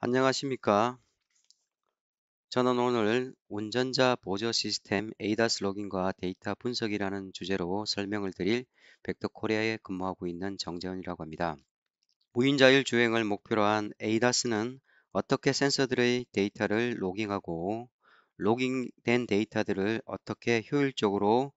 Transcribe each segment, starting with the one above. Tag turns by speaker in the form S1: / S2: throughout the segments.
S1: 안녕하십니까 저는 오늘 운전자 보조 시스템 ADAS 로깅과 데이터 분석이라는 주제로 설명을 드릴 벡터코리아에 근무하고 있는 정재훈이라고 합니다 무인자율 주행을 목표로 한 ADAS는 어떻게 센서들의 데이터를 로깅하고 로깅된 데이터들을 어떻게 효율적으로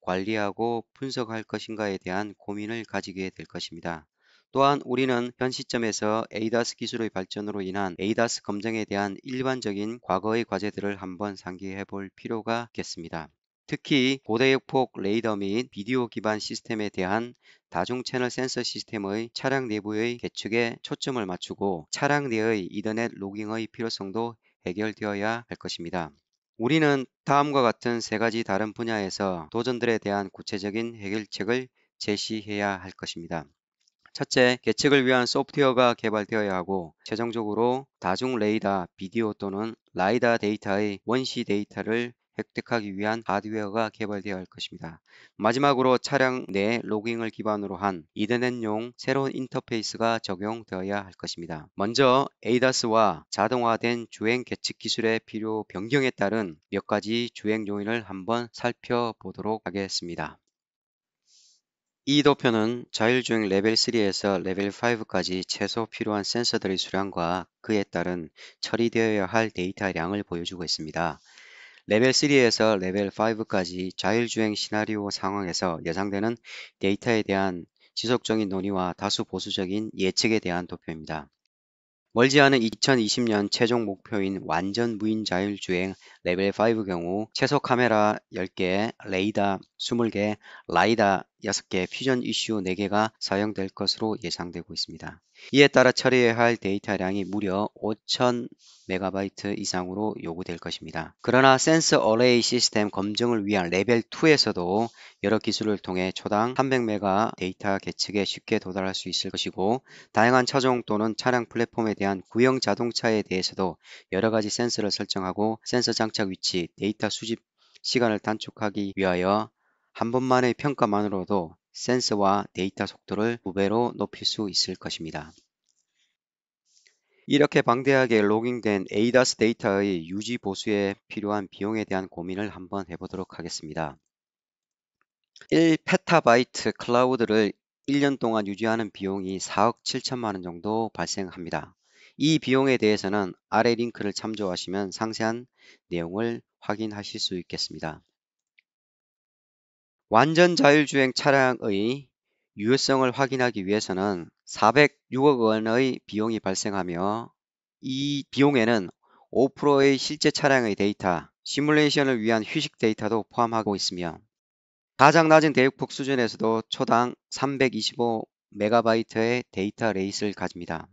S1: 관리하고 분석할 것인가에 대한 고민을 가지게 될 것입니다. 또한 우리는 현 시점에서 에이다스 기술의 발전으로 인한 에이다스 검증에 대한 일반적인 과거의 과제들을 한번 상기해 볼 필요가 있겠습니다. 특히 고대역폭 레이더 및 비디오 기반 시스템에 대한 다중 채널 센서 시스템의 차량 내부의 개축에 초점을 맞추고 차량 내의 이더넷 로깅의 필요성도 해결되어야 할 것입니다. 우리는 다음과 같은 세 가지 다른 분야에서 도전들에 대한 구체적인 해결책을 제시해야 할 것입니다. 첫째, 계측을 위한 소프트웨어가 개발되어야 하고 최종적으로 다중 레이더 비디오 또는 라이다 데이터의 원시 데이터를 획득하기 위한 하드웨어가 개발되어야 할 것입니다. 마지막으로 차량 내 로깅을 기반으로 한 이더넷용 새로운 인터페이스가 적용되어야 할 것입니다. 먼저 ADAS와 자동화된 주행 계측 기술의 필요 변경에 따른 몇 가지 주행 요인을 한번 살펴보도록 하겠습니다. 이 도표는 자율주행 레벨 3에서 레벨 5까지 최소 필요한 센서들의 수량과 그에 따른 처리되어야 할 데이터량을 보여주고 있습니다. 레벨 3에서 레벨 5까지 자율주행 시나리오 상황에서 예상되는 데이터에 대한 지속적인 논의와 다수 보수적인 예측에 대한 도표입니다. 멀지 않은 2020년 최종 목표인 완전 무인 자율주행 레벨 5 경우 최소 카메라 10개, 레이더 20개, 라이다 6개, 퓨전 이슈 4개가 사용될 것으로 예상되고 있습니다. 이에 따라 처리해야 할 데이터량이 무려 5,000MB 이상으로 요구될 것입니다. 그러나 센스 어레이 시스템 검증을 위한 레벨 2에서도 여러 기술을 통해 초당 300MB 데이터 계측에 쉽게 도달할 수 있을 것이고 다양한 차종 또는 차량 플랫폼에 대한 구형 자동차에 대해서도 여러 가지 센서를 설정하고 센서 장착 위치, 데이터 수집 시간을 단축하기 위하여 한 번만의 평가만으로도 센스와 데이터 속도를 두배로 높일 수 있을 것입니다. 이렇게 방대하게 로깅된 ADAS 데이터의 유지 보수에 필요한 비용에 대한 고민을 한번 해보도록 하겠습니다. 1페타바이트 클라우드를 1년 동안 유지하는 비용이 4억 7천만 원 정도 발생합니다. 이 비용에 대해서는 아래 링크를 참조하시면 상세한 내용을 확인하실 수 있겠습니다. 완전 자율주행 차량의 유효성을 확인하기 위해서는 406억 원의 비용이 발생하며 이 비용에는 5%의 실제 차량의 데이터, 시뮬레이션을 위한 휴식 데이터도 포함하고 있으며 가장 낮은 대역폭 수준에서도 초당 325MB의 데이터 레이스를 가집니다.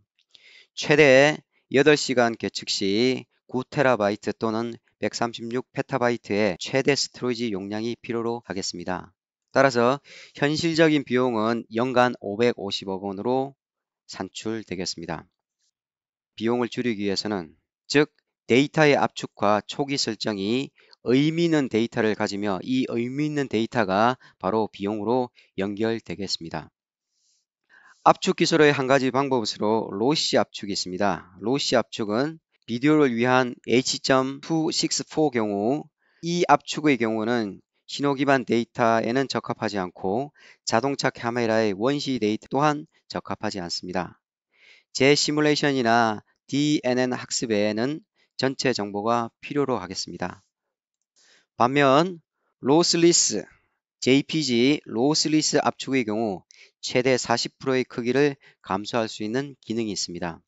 S1: 최대 8시간 개측 시 9TB 또는 136 페타바이트의 최대 스토리지 용량이 필요로 하겠습니다. 따라서 현실적인 비용은 연간 550억 원으로 산출되겠습니다. 비용을 줄이기 위해서는 즉 데이터의 압축과 초기 설정이 의미 있는 데이터를 가지며 이 의미 있는 데이터가 바로 비용으로 연결되겠습니다. 압축 기술의 한 가지 방법으로 로시 압축이 있습니다. 로시 압축은 비디오를 위한 H.264 경우 이 압축의 경우는 신호 기반 데이터에는 적합하지 않고 자동차 카메라의 원시 데이터 또한 적합하지 않습니다. 제 시뮬레이션이나 DNN 학습에는 전체 정보가 필요로 하겠습니다. 반면 로스리스 JPG 로스리스 압축의 경우 최대 40%의 크기를 감소할 수 있는 기능이 있습니다.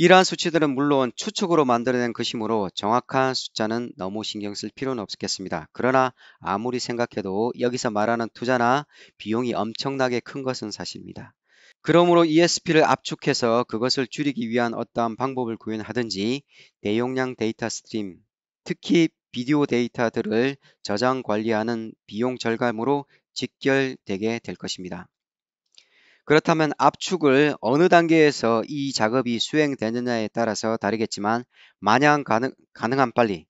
S1: 이러한 수치들은 물론 추측으로 만들어낸 것이므로 정확한 숫자는 너무 신경 쓸 필요는 없겠습니다. 그러나 아무리 생각해도 여기서 말하는 투자나 비용이 엄청나게 큰 것은 사실입니다. 그러므로 ESP를 압축해서 그것을 줄이기 위한 어떠한 방법을 구현하든지 내용량 데이터 스트림, 특히 비디오 데이터들을 저장 관리하는 비용 절감으로 직결되게 될 것입니다. 그렇다면 압축을 어느 단계에서 이 작업이 수행되느냐에 따라서 다르겠지만 마냥 가능, 가능한 빨리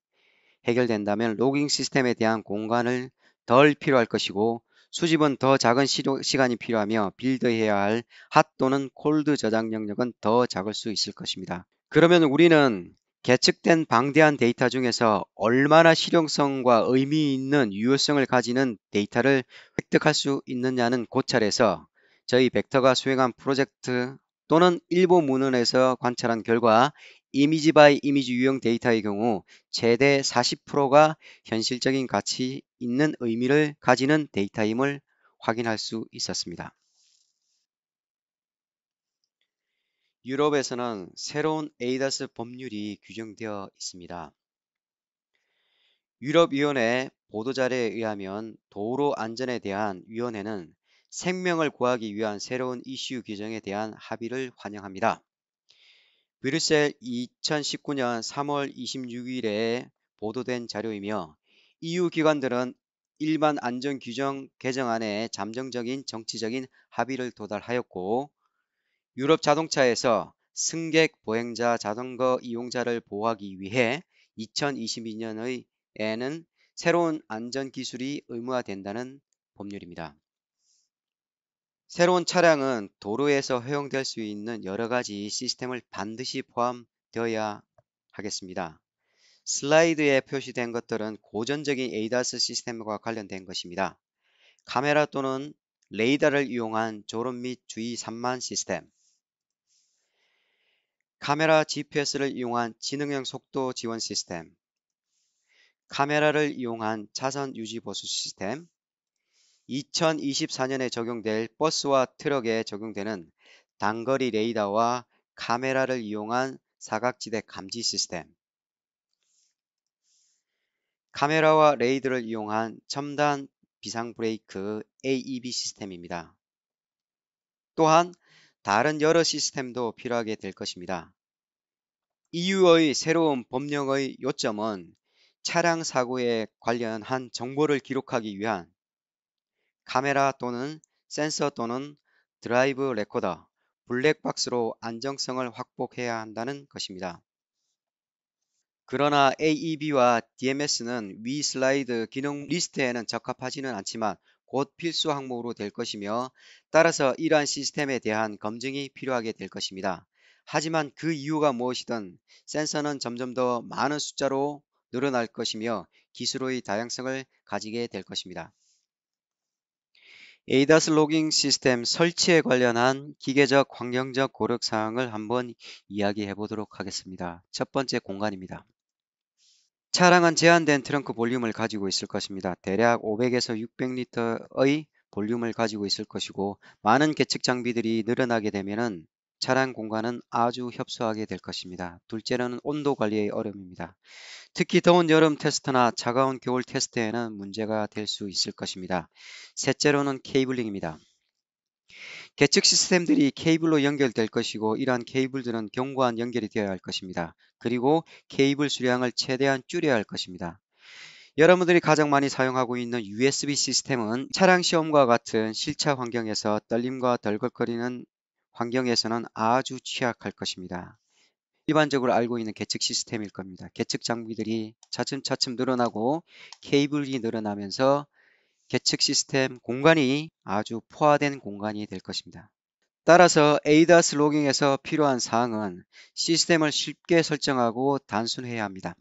S1: 해결된다면 로깅 시스템에 대한 공간을 덜 필요할 것이고 수집은 더 작은 시간이 필요하며 빌드해야 할 핫 또는 콜드 저장 영역은 더 작을 수 있을 것입니다. 그러면 우리는 계측된 방대한 데이터 중에서 얼마나 실용성과 의미 있는 유효성을 가지는 데이터를 획득할 수 있느냐는 고찰에서 그 저희 벡터가 수행한 프로젝트 또는 일부 문헌에서 관찰한 결과 이미지 바이 이미지 유형 데이터의 경우 최대 40%가 현실적인 가치 있는 의미를 가지는 데이터임을 확인할 수 있었습니다. 유럽에서는 새로운 에이다스 법률이 규정되어 있습니다. 유럽위원회 보도자료에 의하면 도로 안전에 대한 위원회는 생명을 구하기 위한 새로운 이슈 규정에 대한 합의를 환영합니다. 브뤼셀 2019년 3월 26일에 보도된 자료이며 EU 기관들은 일반 안전 규정 개정안에 잠정적인 정치적인 합의를 도달하였고 유럽 자동차에서 승객 보행자 자전거 이용자를 보호하기 위해 2022년에는 새로운 안전 기술이 의무화된다는 법률입니다. 새로운 차량은 도로에서 허용될 수 있는 여러 가지 시스템을 반드시 포함되어야 하겠습니다. 슬라이드에 표시된 것들은 고전적인 a d a 스 시스템과 관련된 것입니다. 카메라 또는 레이더를 이용한 졸음 및 주의 산만 시스템 카메라 GPS를 이용한 지능형 속도 지원 시스템 카메라를 이용한 차선 유지 보수 시스템 2024년에 적용될 버스와 트럭에 적용되는 단거리 레이더와 카메라를 이용한 사각지대 감지 시스템 카메라와 레이드를 이용한 첨단 비상 브레이크 AEB 시스템입니다. 또한 다른 여러 시스템도 필요하게 될 것입니다. EU의 새로운 법령의 요점은 차량 사고에 관련한 정보를 기록하기 위한 카메라 또는 센서 또는 드라이브 레코더, 블랙박스로 안정성을 확보해야 한다는 것입니다. 그러나 AEB와 DMS는 위 슬라이드 기능 리스트에는 적합하지는 않지만 곧 필수 항목으로 될 것이며 따라서 이러한 시스템에 대한 검증이 필요하게 될 것입니다. 하지만 그 이유가 무엇이든 센서는 점점 더 많은 숫자로 늘어날 것이며 기술의 다양성을 가지게 될 것입니다. 에이다스 로깅 시스템 설치에 관련한 기계적 환경적 고력 사항을 한번 이야기해 보도록 하겠습니다. 첫 번째 공간입니다. 차량은 제한된 트렁크 볼륨을 가지고 있을 것입니다. 대략 500에서 6 0 0리터의 볼륨을 가지고 있을 것이고 많은 계측 장비들이 늘어나게 되면 자란 공간은 아주 협소하게 될 것입니다. 둘째는 로 온도 관리의 어려움입니다. 특히 더운 여름 테스트나 차가운 겨울 테스트에는 문제가 될 수 있을 것입니다. 셋째로는 케이블링입니다. 계측 시스템들이 케이블로 연결될 것이고 이러한 케이블들은 견고한 연결이 되어야 할 것입니다. 그리고 케이블 수량을 최대한 줄여야 할 것입니다. 여러분들이 가장 많이 사용하고 있는 USB 시스템은 차량 시험과 같은 실차 환경에서 떨림과 덜컥거리는 환경에서는 아주 취약할 것입니다. 일반적으로 알고 있는 계측 시스템일 겁니다. 계측 장비들이 차츰차츰 늘어나고 케이블이 늘어나면서 계측 시스템 공간이 아주 포화된 공간이 될 것입니다. 따라서 ADAS 로깅에서 필요한 사항은 시스템을 쉽게 설정하고 단순해야 합니다.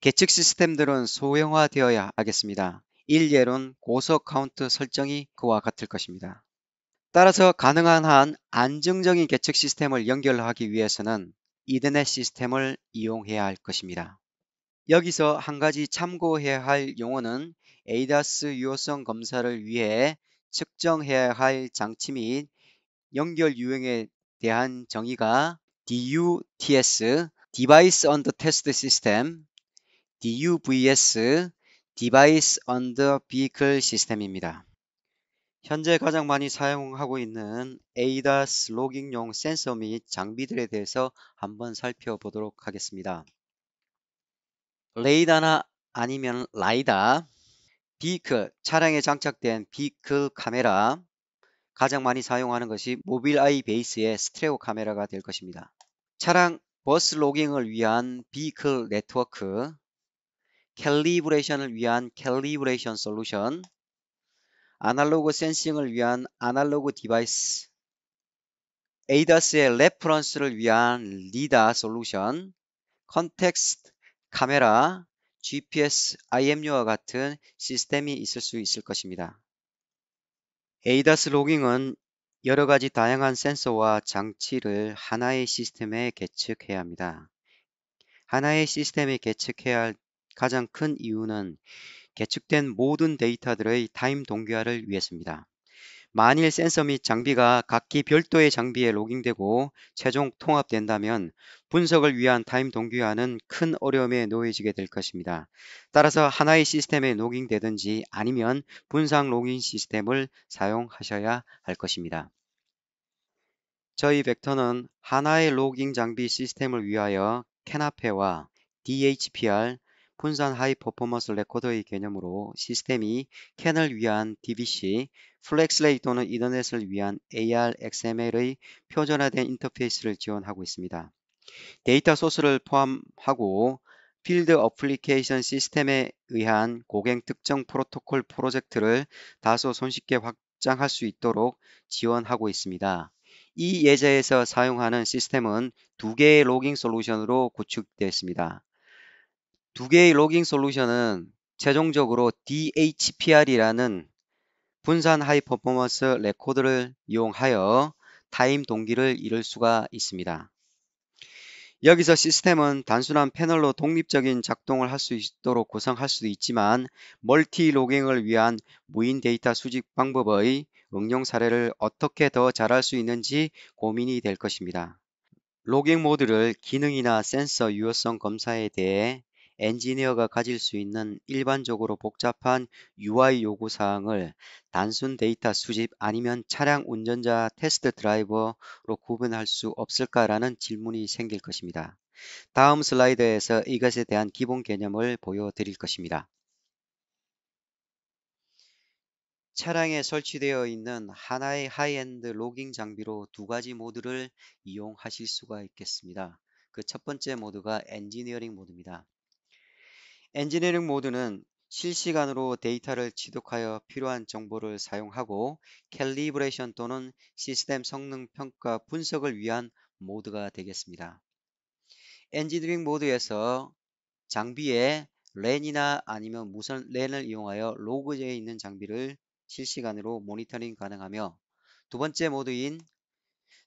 S1: 계측 시스템들은 소형화되어야 하겠습니다. 일례론 고속 카운트 설정이 그와 같을 것입니다. 따라서 가능한 한 안정적인 계측 시스템을 연결하기 위해서는 이더넷 시스템을 이용해야 할 것입니다. 여기서 한 가지 참고해야 할 용어는 ADAS 유효성 검사를 위해 측정해야 할 장치 및 연결 유형에 대한 정의가 DUTS (Device Under Test System), DUVS (Device Under Vehicle System입니다. 현재 가장 많이 사용하고 있는 ADAS 로깅용 센서 및 장비들에 대해서 한번 살펴보도록 하겠습니다. 레이다나 아니면 라이다, 비클, 차량에 장착된 비클 카메라, 가장 많이 사용하는 것이 모빌 아이 베이스의 스트레오 카메라가 될 것입니다. 차량 버스 로깅을 위한 비클 네트워크, 캘리브레이션을 위한 캘리브레이션 솔루션, 아날로그 센싱을 위한 아날로그 디바이스 에이다스의 레퍼런스를 위한 리다 솔루션 컨텍스트 카메라 GPS, IMU와 같은 시스템이 있을 수 있을 것입니다. 에이다스 로깅은 여러 가지 다양한 센서와 장치를 하나의 시스템에 개측해야 합니다. 하나의 시스템에 개측해야할 가장 큰 이유는 계측된 모든 데이터들의 타임 동기화를 위해서입니다. 만일 센서 및 장비가 각기 별도의 장비에 로깅되고 최종 통합된다면 분석을 위한 타임 동기화는 큰 어려움에 놓여지게 될 것입니다. 따라서 하나의 시스템에 로깅되든지 아니면 분상 로깅 시스템을 사용하셔야 할 것입니다. 저희 벡터는 하나의 로깅 장비 시스템을 위하여 캐나페와 DHPR, 분산 하이 퍼포먼스 레코더의 개념으로 시스템이 캔을 위한 DVC, 플렉스레이 또는 이더넷을 위한 AR-XML의 표준화된 인터페이스를 지원하고 있습니다. 데이터 소스를 포함하고 필드 어플리케이션 시스템에 의한 고객 특정 프로토콜 프로젝트를 다소 손쉽게 확장할 수 있도록 지원하고 있습니다. 이 예제에서 사용하는 시스템은 두 개의 로깅 솔루션으로 구축되어 습니다 두 개의 로깅 솔루션은 최종적으로 DHPR이라는 분산 하이 퍼포먼스 레코드를 이용하여 타임 동기를 이룰 수가 있습니다. 여기서 시스템은 단순한 패널로 독립적인 작동을 할 수 있도록 구성할 수도 있지만 멀티 로깅을 위한 무인 데이터 수집 방법의 응용 사례를 어떻게 더 잘할 수 있는지 고민이 될 것입니다. 로깅 모드를 기능이나 센서 유효성 검사에 대해 엔지니어가 가질 수 있는 일반적으로 복잡한 UI 요구 사항을 단순 데이터 수집 아니면 차량 운전자 테스트 드라이버로 구분할 수 없을까라는 질문이 생길 것입니다. 다음 슬라이드에서 이것에 대한 기본 개념을 보여드릴 것입니다. 차량에 설치되어 있는 하나의 하이엔드 로깅 장비로 두 가지 모드를 이용하실 수가 있겠습니다. 그 첫 번째 모드가 엔지니어링 모드입니다. 엔지니어링 모드는 실시간으로 데이터를 취득하여 필요한 정보를 사용하고 캘리브레이션 또는 시스템 성능 평가 분석을 위한 모드가 되겠습니다. 엔지니어링 모드에서 장비에 랜이나 아니면 무선 랜을 이용하여 로그에 있는 장비를 실시간으로 모니터링 가능하며 두 번째 모드인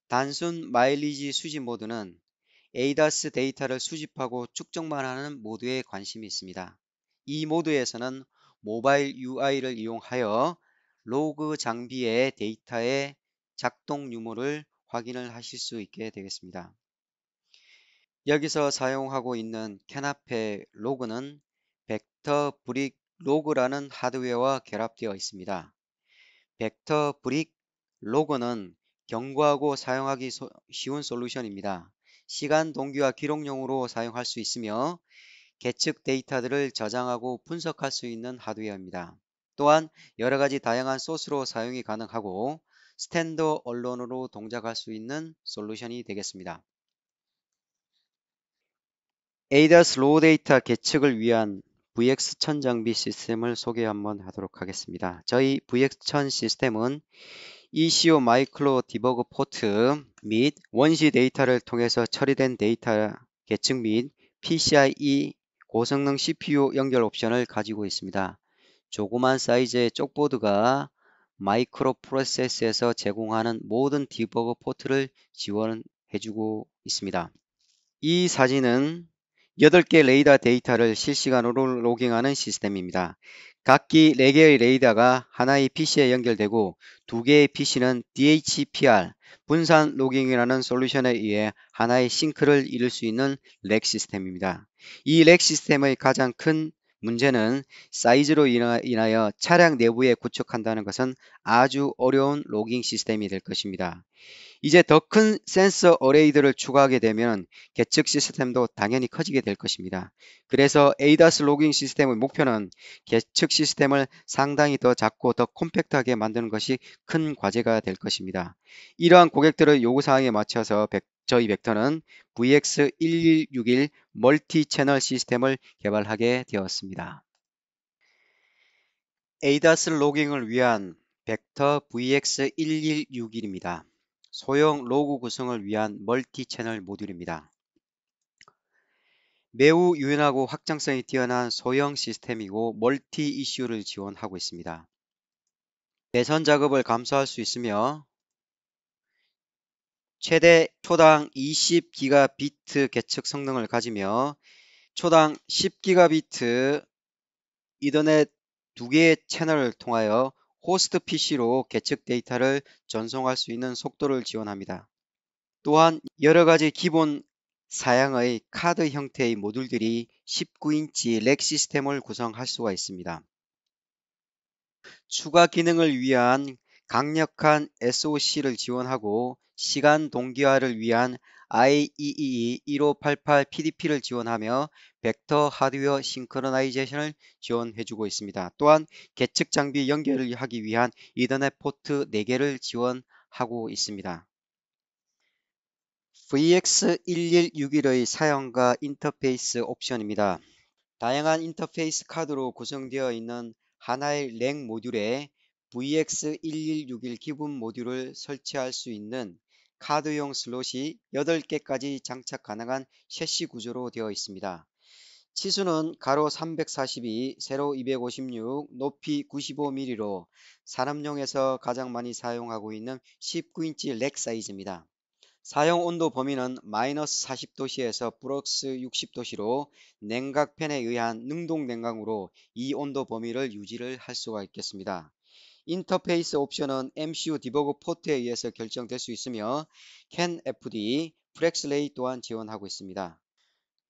S1: 단순 마일리지 수집 모드는 에이다스 데이터를 수집하고 축적만 하는 모드에 관심이 있습니다. 이 모드에서는 모바일 UI를 이용하여 로그 장비의 데이터의 작동 유무를 확인을 하실 수 있게 되겠습니다. 여기서 사용하고 있는 캐나페 로그는 벡터 브릭 로그라는 하드웨어와 결합되어 있습니다. 벡터 브릭 로그는 경고하고 사용하기 쉬운 솔루션입니다. 시간 동기와 기록용으로 사용할 수 있으며 계측 데이터들을 저장하고 분석할 수 있는 하드웨어입니다. 또한 여러가지 다양한 소스로 사용이 가능하고 스탠더 언론으로 동작할 수 있는 솔루션이 되겠습니다. ADAS 로우 데이터 계측을 위한 VX1000 장비 시스템을 소개 한번 하도록 하겠습니다. 저희 VX1000 시스템은 ECO 마이크로 디버그 포트 및 원시 데이터를 통해서 처리된 데이터 계층및 PCIe 고성능 CPU 연결 옵션을 가지고 있습니다. 조그만 사이즈의 쪽보드가 마이크로 프로세스에서 제공하는 모든 디버그 포트를 지원해주고 있습니다. 이 사진은 8개 레이더 데이터를 실시간으로 로깅하는 시스템입니다. 각기 4개의 레이더가 하나의 PC에 연결되고 2 개의 PC는 d h p r 분산 로깅이라는 솔루션에 의해 하나의 싱크를 이룰 수 있는 렉 시스템입니다. 이 렉 시스템의 가장 큰 문제는 사이즈로 인하여 차량 내부에 구축한다는 것은 아주 어려운 로깅 시스템이 될 것입니다. 이제 더 큰 센서 어레이들을 추가하게 되면 계측 시스템도 당연히 커지게 될 것입니다. 그래서 ADAS 로깅 시스템의 목표는 계측 시스템을 상당히 더 작고 더컴팩트하게 만드는 것이 큰 과제가 될 것입니다. 이러한 고객들의 요구사항에 맞춰서 저희 벡터는 VX1161 멀티 채널 시스템을 개발하게 되었습니다. ADAS 로깅을 위한 벡터 VX1161입니다. 소형 로그 구성을 위한 멀티 채널 모듈입니다. 매우 유연하고 확장성이 뛰어난 소형 시스템이고 멀티 이슈를 지원하고 있습니다. 배선 작업을 감소할 수 있으며 최대 초당 20기가비트 계측 성능을 가지며 초당 10기가비트 이더넷 두 개의 채널을 통하여 호스트 PC로 계측 데이터를 전송할 수 있는 속도를 지원합니다. 또한 여러 가지 기본 사양의 카드 형태의 모듈들이 19인치 렉 시스템을 구성할 수가 있습니다. 추가 기능을 위한 강력한 SOC를 지원하고 시간 동기화를 위한 IEEE 1588 PDP를 지원하며 벡터 하드웨어 싱크로나이제이션을 지원해주고 있습니다. 또한 계측 장비 연결을 하기 위한 이더넷 포트 4개를 지원하고 있습니다. VX1161의 사용과 인터페이스 옵션입니다. 다양한 인터페이스 카드로 구성되어 있는 하나의 랭 모듈에 VX1161 기본 모듈을 설치할 수 있는 카드용 슬롯이 8개까지 장착 가능한 셰시 구조로 되어 있습니다. 치수는 가로 342, 세로 256, 높이 95mm로 산업용에서 가장 많이 사용하고 있는 19인치 렉 사이즈입니다. 사용 온도 범위는 마이너스 40도씨에서 브럭스 60도씨로 냉각팬에 의한 능동 냉각으로 이 온도 범위를 유지를 할 수가 있겠습니다. 인터페이스 옵션은 MCU 디버그 포트에 의해서 결정될 수 있으며 CAN FD, 프렉슬레이 또한 지원하고 있습니다.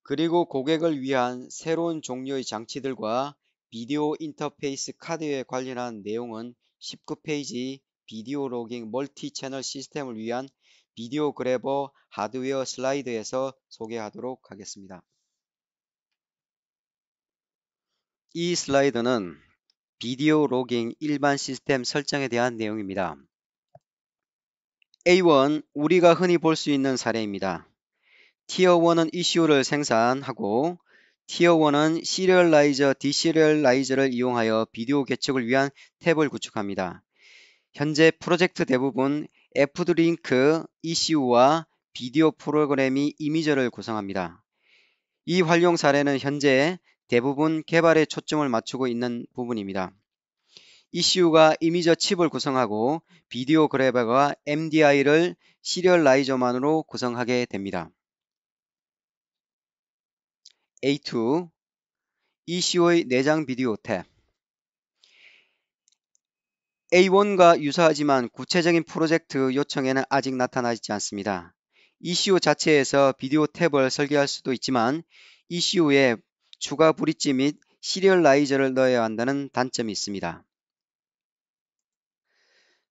S1: 그리고 고객을 위한 새로운 종류의 장치들과 비디오 인터페이스 카드에 관련한 내용은 19페이지 비디오 로깅 멀티 채널 시스템을 위한 비디오 그래버 하드웨어 슬라이드에서 소개하도록 하겠습니다. 이 슬라이드는 비디오 로깅 일반 시스템 설정에 대한 내용입니다. A1 우리가 흔히 볼 수 있는 사례입니다. 티어 1은 이슈를 생산하고 티어 1은 시리얼라이저, 디시리얼라이저를 이용하여 비디오 개척을 위한 탭을 구축합니다. 현재 프로젝트 대부분 F드링크 ECU와 비디오 프로그램이 이미저를 구성합니다. 이 활용 사례는 현재 대부분 개발에 초점을 맞추고 있는 부분입니다. ECU가 이미저 칩을 구성하고 비디오 그래버가 MDI를 시리얼라이저만으로 구성하게 됩니다. A2 ECU의 내장 비디오 탭 A1과 유사하지만 구체적인 프로젝트 요청에는 아직 나타나지 않습니다. ECU 자체에서 비디오 탭을 설계할 수도 있지만 ECU의 추가 브릿지 및 시리얼라이저를 넣어야 한다는 단점이 있습니다.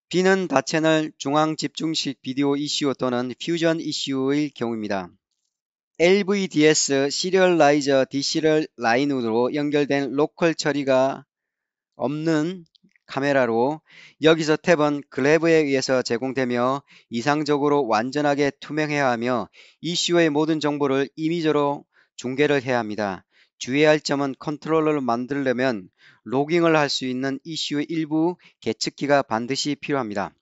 S1: B는 다채널 중앙 집중식 비디오 이슈 또는 퓨전 이슈의 경우입니다. LVDS 시리얼라이저 DC를 라인으로 연결된 로컬 처리가 없는 카메라로 여기서 탭은 글래브에 의해서 제공되며 이상적으로 완전하게 투명해야 하며 이슈의 모든 정보를 이미지로 중계를 해야 합니다. 주의해야 할 점은 컨트롤러를 만들려면 로깅을 할 수 있는 이슈 의 일부 계측기가 반드시 필요합니다.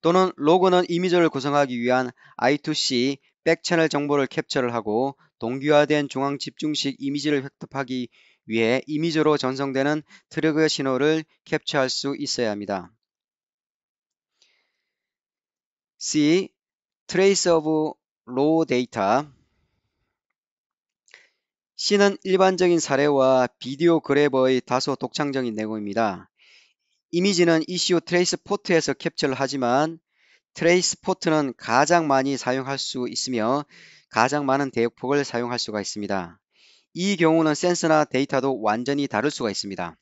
S1: 또는 로그는 이미지를 구성하기 위한 I2C 백채널 정보를 캡처를 하고 동기화된 중앙 집중식 이미지를 획득하기 위해 이미지로 전송되는 트리거 신호를 캡처할 수 있어야 합니다. C. Trace of Raw Data C는 일반적인 사례와 비디오 그래버의 다소 독창적인 내용입니다. 이미지는 ECU 트레이스 포트에서 캡처를 하지만 트레이스 포트는 가장 많이 사용할 수 있으며 가장 많은 대역폭을 사용할 수가 있습니다. 이 경우는 센서나 데이터도 완전히 다를 수가 있습니다.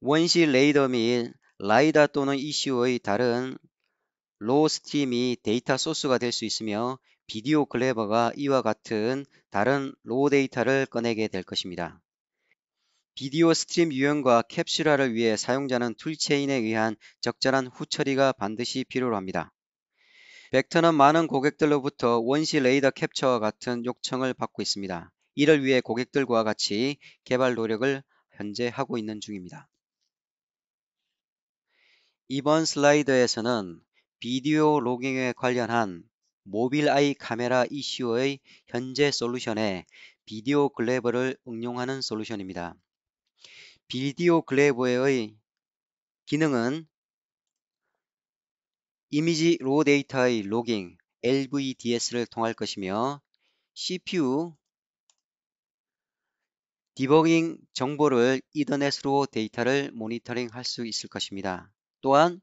S1: 원시 레이더 및 라이다 또는 ECU의 다른 로 스팀이 데이터 소스가 될 수 있으며 비디오 클레버가 이와 같은 다른 로우 데이터를 꺼내게 될 것입니다. 비디오 스트림 유형과 캡슐화를 위해 사용자는 툴체인에 의한 적절한 후처리가 반드시 필요로 합니다. 벡터는 많은 고객들로부터 원시 레이더 캡처와 같은 요청을 받고 있습니다. 이를 위해 고객들과 같이 개발 노력을 현재 하고 있는 중입니다. 이번 슬라이드에서는 비디오 로깅에 관련한 모빌아이 카메라 이슈의 현재 솔루션에 비디오 글래버를 응용하는 솔루션입니다. 비디오 글래버의 기능은 이미지 로 데이터의 로깅 LVDS를 통할 것이며 CPU 디버깅 정보를 이더넷으로 데이터를 모니터링 할 수 있을 것입니다. 또한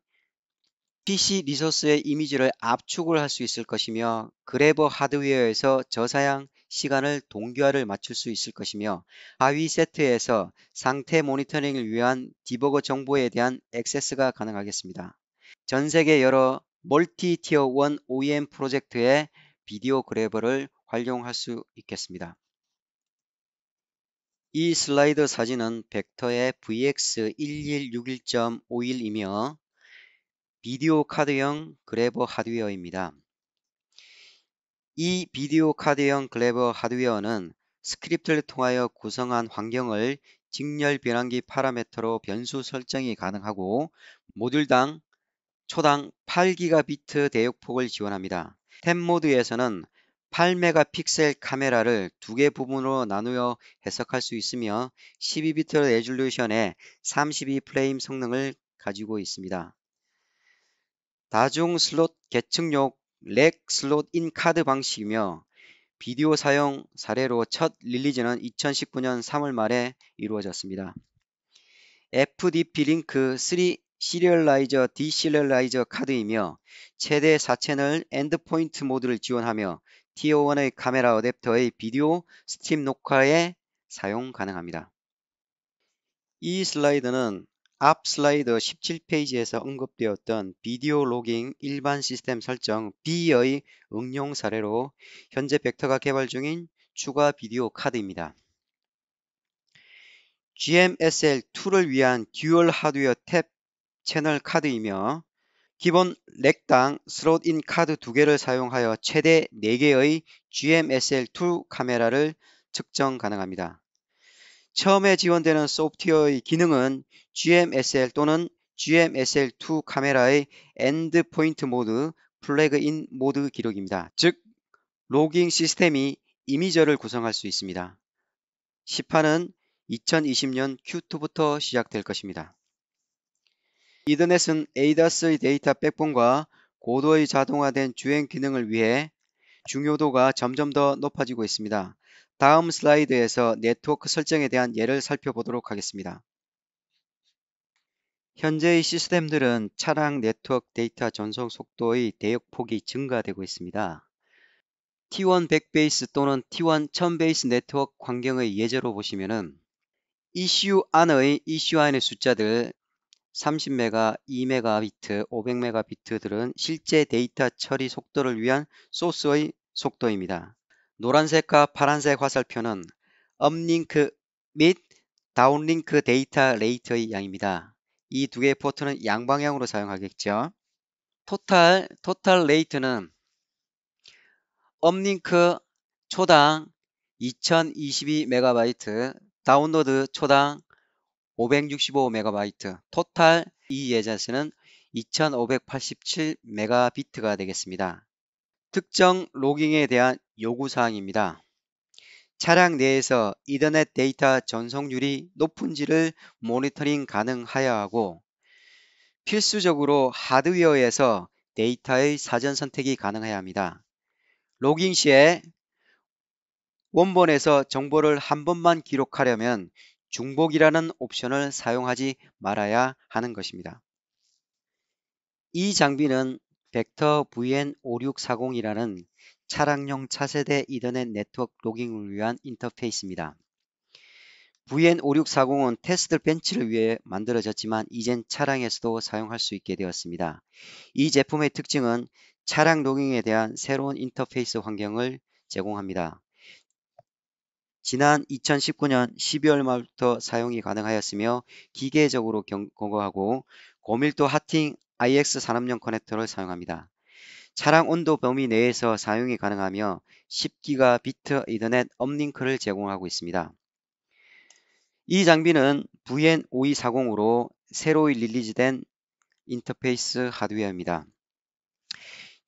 S1: PC 리소스의 이미지를 압축을 할 수 있을 것이며 그래버 하드웨어에서 저사양 시간을 동기화를 맞출 수 있을 것이며 하위 세트에서 상태 모니터링을 위한 디버거 정보에 대한 액세스가 가능하겠습니다. 전 세계 여러 멀티 티어 1 OEM 프로젝트의 비디오 그래버를 활용할 수 있겠습니다. 이 슬라이드 사진은 벡터의 v x 1 1 6 1 5 1이며 비디오 카드형 그래버 하드웨어입니다. 이 비디오 카드형 그래버 하드웨어는 스크립트를 통하여 구성한 환경을 직렬 변환기 파라메터로 변수 설정이 가능하고 모듈당 초당 8기가비트 대역폭을 지원합니다. 템 모드에서는 8메가픽셀 카메라를 두 개 부분으로 나누어 해석할 수 있으며 12비트 레졸루션의 32프레임 성능을 가지고 있습니다. 다중 슬롯 계층용 렉 슬롯 인 카드 방식이며 비디오 사용 사례로 첫 릴리즈는 2019년 3월 말에 이루어졌습니다. FDP 링크 3 시리얼라이저 디시리얼라이저 카드이며 최대 4채널 엔드포인트 모드를 지원하며 TO1의 카메라 어댑터의 비디오 스팀 녹화에 사용 가능합니다. 이 슬라이드는 앞 슬라이드 17페이지에서 언급되었던 비디오 로깅 일반 시스템 설정 B의 응용 사례로 현재 벡터가 개발 중인 추가 비디오 카드입니다. GMSL2를 위한 듀얼 하드웨어 탭 채널 카드이며 기본 렉당 슬롯인 카드 2개를 사용하여 최대 4개의 GMSL2 카메라를 측정 가능합니다. 처음에 지원되는 소프트웨어의 기능은 GMSL 또는 GMSL2 카메라의 엔드포인트 모드, 플래그인 모드 기록입니다. 즉, 로깅 시스템이 이미저를 구성할 수 있습니다. 시판은 2020년 Q2부터 시작될 것입니다. 이더넷은 ADAS의 데이터 백본과 고도의 자동화된 주행 기능을 위해 중요도가 점점 더 높아지고 있습니다. 다음 슬라이드에서 네트워크 설정에 대한 예를 살펴보도록 하겠습니다. 현재의 시스템들은 차량 네트워크 데이터 전송 속도의 대역폭이 증가되고 있습니다. T1 100베이스 또는 T1 1000베이스 네트워크 환경의 예제로 보시면은 이슈 안의 이슈 안의 숫자들 30메가, 2메가비트, 500메가비트들은 실제 데이터 처리 속도를 위한 소스의 속도입니다. 노란색과 파란색 화살표는 업링크 및 다운링크 데이터 레이터의 양입니다. 이 두 개의 포트는 양방향으로 사용하겠죠. 토탈, 토탈 레이트는 업링크 초당 2022MB, 다운로드 초당 565MB, 토탈 이 예자수는 2587MB가 되겠습니다. 특정 로깅에 대한 요구사항입니다. 차량 내에서 이더넷 데이터 전송률이 높은지를 모니터링 가능하여야 하고 필수적으로 하드웨어에서 데이터의 사전 선택이 가능해야 합니다. 로깅 시에 원본에서 정보를 한 번만 기록하려면 중복이라는 옵션을 사용하지 말아야 하는 것입니다. 이 장비는 벡터 VN5640이라는 차량용 차세대 이더넷 네트워크 로깅을 위한 인터페이스입니다. VN5640은 테스트 벤치를 위해 만들어졌지만 이젠 차량에서도 사용할 수 있게 되었습니다. 이 제품의 특징은 차량 로깅에 대한 새로운 인터페이스 환경을 제공합니다. 지난 2019년 12월 말부터 사용이 가능하였으며 기계적으로 경고하고 고밀도 하팅 IX 산업용 커넥터를 사용합니다. 차량 온도 범위 내에서 사용이 가능하며 10기가비트 이더넷 업링크를 제공하고 있습니다. 이 장비는 VN5240으로 새로이 릴리즈된 인터페이스 하드웨어입니다.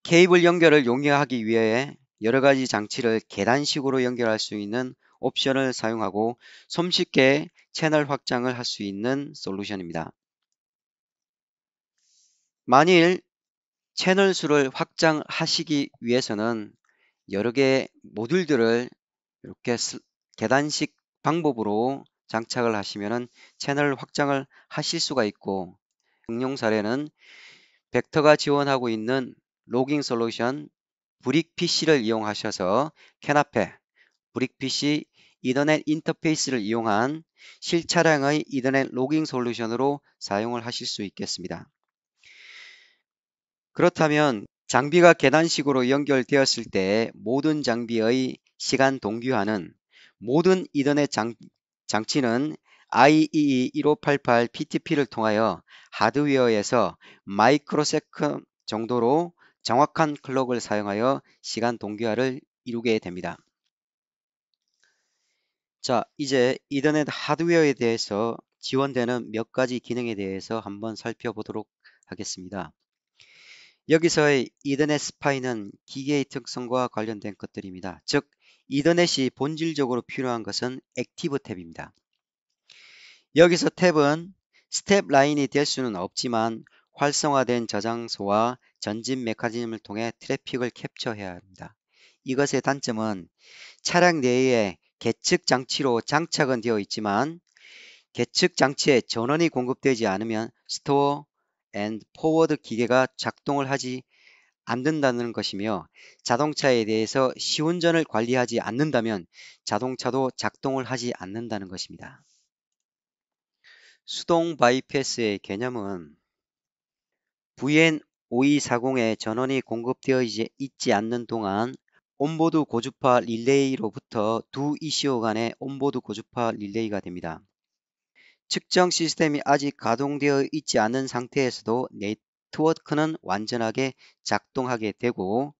S1: 케이블 연결을 용이하기 위해 여러가지 장치를 계단식으로 연결할 수 있는 옵션을 사용하고 손쉽게 채널 확장을 할 수 있는 솔루션입니다. 만일 채널 수를 확장하시기 위해서는 여러 개의 모듈들을 이렇게 계단식 방법으로 장착을 하시면 채널 확장을 하실 수가 있고 응용 사례는 벡터가 지원하고 있는 로깅 솔루션 브릭 PC를 이용하셔서 캐나페 브릭 PC 이더넷 인터페이스를 이용한 실차량의 이더넷 로깅 솔루션으로 사용을 하실 수 있겠습니다. 그렇다면 장비가 계단식으로 연결되었을 때 모든 장비의 시간 동기화는 모든 이더넷 장, 장치는 IEE1588PTP를 e 통하여 하드웨어에서 마이크로세크 정도로 정확한 클럭을 사용하여 시간 동기화를 이루게 됩니다. 자, 이제 이더넷 하드웨어에 대해서 지원되는 몇 가지 기능에 대해서 한번 살펴보도록 하겠습니다. 여기서의 이더넷 스파이는 기계의 특성과 관련된 것들입니다. 즉, 이더넷이 본질적으로 필요한 것은 액티브 탭입니다. 여기서 탭은 스텝 라인이 될 수는 없지만 활성화된 저장소와 전진 메커니즘을 통해 트래픽을 캡처해야 합니다. 이것의 단점은 차량 내에 계측 장치로 장착은 되어 있지만 계측 장치에 전원이 공급되지 않으면 스토어, 앤 포워드 기계가 작동을 하지 않는다는 것이며 자동차에 대해서 시운전을 관리하지 않는다면 자동차도 작동을 하지 않는다는 것입니다. 수동 바이패스의 개념은 VN5240에 전원이 공급되어 있지 않는 동안 온보드 고주파 릴레이로부터 두 ECO 간의 온보드 고주파 릴레이가 됩니다. 측정 시스템이 아직 가동되어 있지 않은 상태에서도 네트워크는 완전하게 작동하게 되고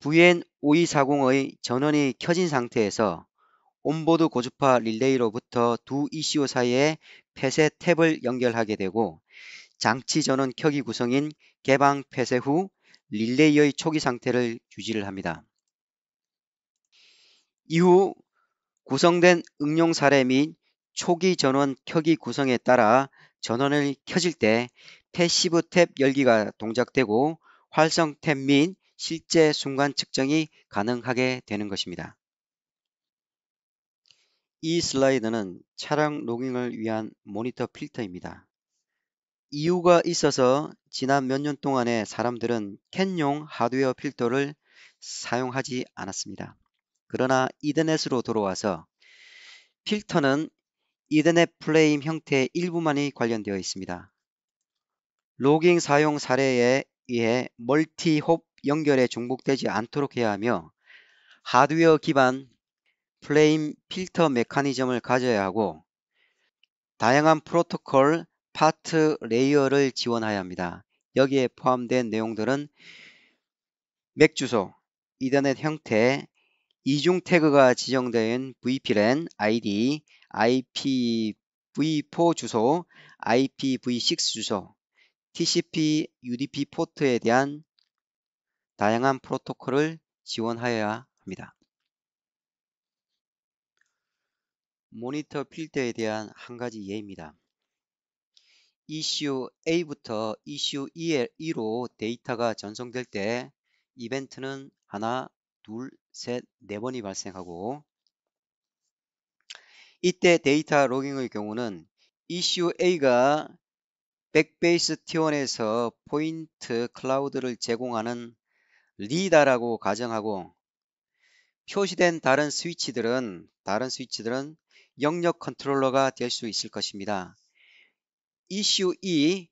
S1: VN5240의 전원이 켜진 상태에서 온보드 고주파 릴레이로부터 두 ECU 사이에 폐쇄 탭을 연결하게 되고 장치 전원 켜기 구성인 개방 폐쇄 후 릴레이의 초기 상태를 유지를 합니다. 이후 구성된 응용 사례 및 초기 전원 켜기 구성에 따라 전원을 켜질 때 패시브 탭 열기가 동작되고 활성 탭 및 실제 순간 측정이 가능하게 되는 것입니다. 이 슬라이드는 차량 로깅을 위한 모니터 필터입니다. 이유가 있어서 지난 몇 년 동안에 사람들은 캔용 하드웨어 필터를 사용하지 않았습니다. 그러나 이더넷으로 돌아와서 필터는 이더넷 플레임 형태의 일부만이 관련되어 있습니다. 로깅 사용 사례에 의해 멀티홉 연결에 중복되지 않도록 해야 하며 하드웨어 기반 플레임 필터 메커니즘을 가져야 하고 다양한 프로토콜 파트 레이어를 지원해야 합니다. 여기에 포함된 내용들은 맥 주소, 이더넷 형태, 이중 태그가 지정된 VPLAN, ID, IPv4 주소, IPv6 주소, TCP, UDP 포트에 대한 다양한 프로토콜을 지원하여야 합니다. 모니터 필드에 대한 한 가지 예입니다. 이슈 A부터 이슈 E로 데이터가 전송될 때 이벤트는 하나, 둘, 셋, 네 번이 발생하고 이때 데이터 로깅의 경우는 이슈 A가 백베이스 T1에서 포인트 클라우드를 제공하는 리다라고 가정하고 표시된 다른 스위치들은 다른 스위치들은 영역 컨트롤러가 될 수 있을 것입니다. 이슈 E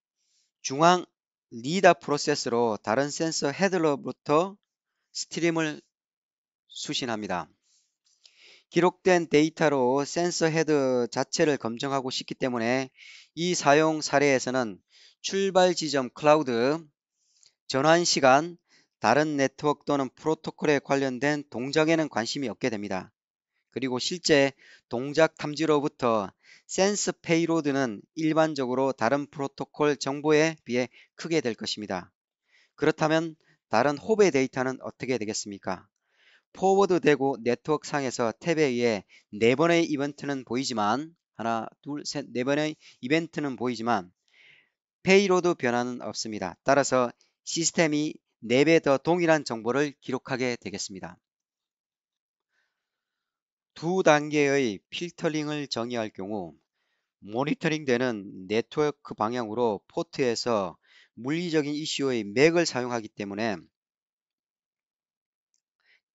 S1: 중앙 리다 프로세스로 다른 센서 헤드러부터 스트림을 수신합니다. 기록된 데이터로 센서 헤드 자체를 검증하고 싶기 때문에 이 사용 사례에서는 출발 지점 클라우드, 전환 시간, 다른 네트워크 또는 프로토콜에 관련된 동작에는 관심이 없게 됩니다. 그리고 실제 동작 탐지로부터 센스 페이로드는 일반적으로 다른 프로토콜 정보에 비해 크게 될 것입니다. 그렇다면 다른 호배 데이터는 어떻게 되겠습니까? 포워드되고 네트워크 상에서 탭에 의해 네 번의 이벤트는 보이지만 하나, 둘, 셋, 네 번의 이벤트는 보이지만 페이로드 변화는 없습니다. 따라서 시스템이 네 배 더 동일한 정보를 기록하게 되겠습니다. 두 단계의 필터링을 정의할 경우 모니터링 되는 네트워크 방향으로 포트에서 물리적인 이슈의 맥을 사용하기 때문에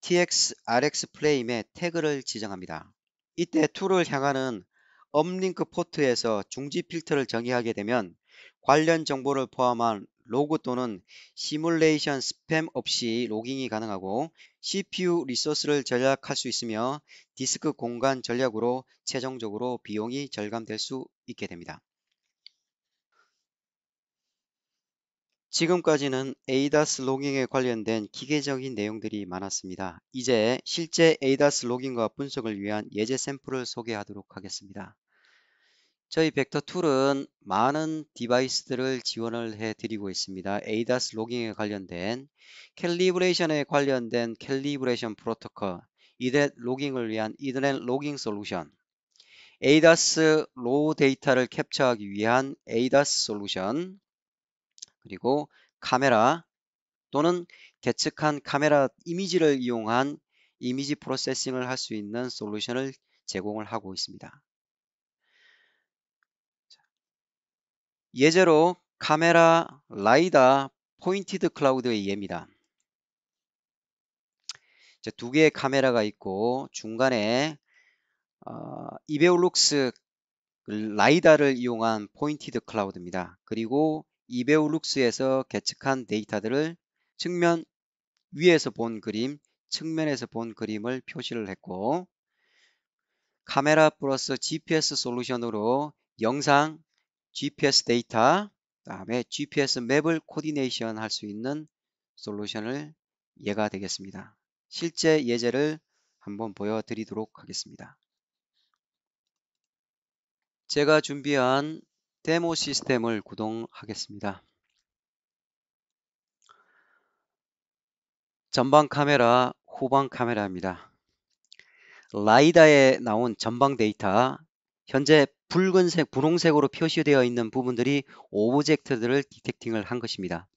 S1: tx, rx 프레임의 태그를 지정합니다. 이때 툴을 향하는 업링크 포트에서 중지 필터를 정의하게 되면 관련 정보를 포함한 로그 또는 시뮬레이션 스팸 없이 로깅이 가능하고 CPU 리소스를 절약할 수 있으며 디스크 공간 전략으로 최종적으로 비용이 절감될 수 있게 됩니다. 지금까지는 ADAS 로깅에 관련된 기계적인 내용들이 많았습니다. 이제 실제 ADAS 로깅과 분석을 위한 예제 샘플을 소개하도록 하겠습니다. 저희 벡터2는 많은 디바이스들을 지원을 해드리고 있습니다. ADAS 로깅에 관련된 캘리브레이션에 관련된 캘리브레이션 프로토콜, 이더 로깅을 위한 이더넷 로깅 솔루션, ADAS 로우 데이터를 캡처하기 위한 ADAS 솔루션, 그리고 카메라 또는 계측한 카메라 이미지를 이용한 이미지 프로세싱을 할 수 있는 솔루션을 제공을 하고 있습니다. 예제로 카메라 라이다 포인티드 클라우드의 예입니다. 두 개의 카메라가 있고 중간에 어, 이베올룩스 라이다를 이용한 포인티드 클라우드입니다. 그리고 이베우룩스에서 계측한 데이터들을 측면 위에서 본 그림, 측면에서 본 그림을 표시를 했고 카메라 플러스 GPS 솔루션으로 영상, GPS 데이터, 다음에 GPS 맵을 코디네이션 할 수 있는 솔루션을 예가 되겠습니다. 실제 예제를 한번 보여드리도록 하겠습니다. 제가 준비한 데모 시스템을 구동하겠습니다. 전방 카메라, 후방 카메라입니다. 라이다에 나온 전방 데이터, 현재 붉은색, 분홍색으로 표시되어 있는 부분들이 오브젝트들을 디텍팅을 한 것입니다.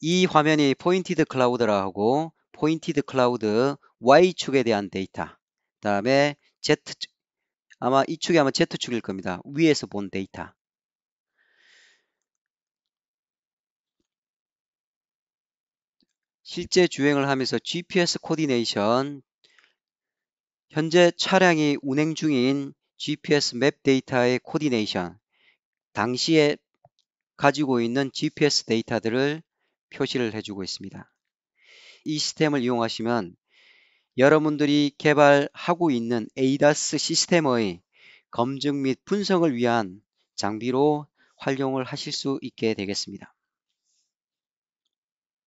S1: 이 화면이 포인티드 클라우드라고 포인티드 클라우드 Y축에 대한 데이터, 그 다음에 Z, 축 아마 이쪽이 아마 Z축일 겁니다. 위에서 본 데이터. 실제 주행을 하면서 GPS 코디네이션, 현재 차량이 운행 중인 GPS 맵 데이터의 코디네이션, 당시에 가지고 있는 GPS 데이터들을 표시를 해주고 있습니다. 이 시스템을 이용하시면 여러분들이 개발하고 있는 에이다스 시스템의 검증 및 분석을 위한 장비로 활용을 하실 수 있게 되겠습니다.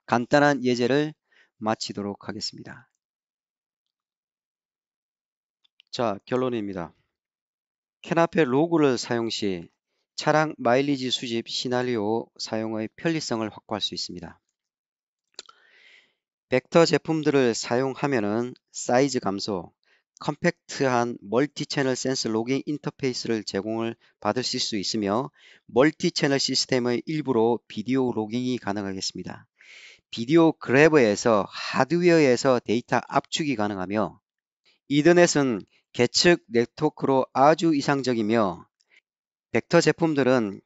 S1: 간단한 예제를 마치도록 하겠습니다. 자, 결론입니다. 캐나페 로그를 사용 시 차량 마일리지 수집 시나리오 사용의 편리성을 확보할 수 있습니다. 벡터 제품들을 사용하면 사이즈 감소, 컴팩트한 멀티채널 센스 로깅 인터페이스를 제공을 받으실 수 있으며 멀티채널 시스템의 일부로 비디오 로깅이 가능하겠습니다. 비디오 그래버에서 하드웨어에서 데이터 압축이 가능하며 이더넷은 계측 네트워크로 아주 이상적이며 벡터 제품들은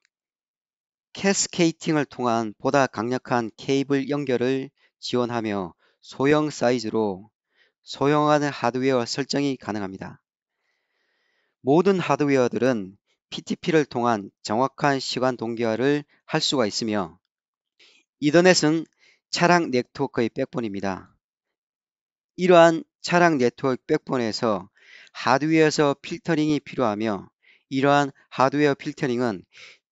S1: 캐스케이팅을 통한 보다 강력한 케이블 연결을 지원하며 소형 사이즈로 소형화된 하드웨어 설정이 가능합니다. 모든 하드웨어들은 PTP를 통한 정확한 시간 동기화를 할 수가 있으며 이더넷은 차량 네트워크의 백본입니다. 이러한 차량 네트워크 백본에서 하드웨어에서 필터링이 필요하며 이러한 하드웨어 필터링은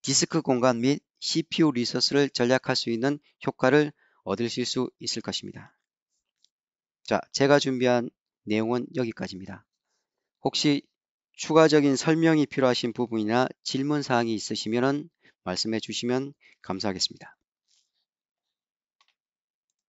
S1: 디스크 공간 및 CPU 리소스를 절약할 수 있는 효과를 얻으실 수 있을 것입니다. 자, 제가 준비한 내용은 여기까지입니다. 혹시 추가적인 설명이 필요하신 부분이나 질문 사항이 있으시면 말씀해 주시면 감사하겠습니다.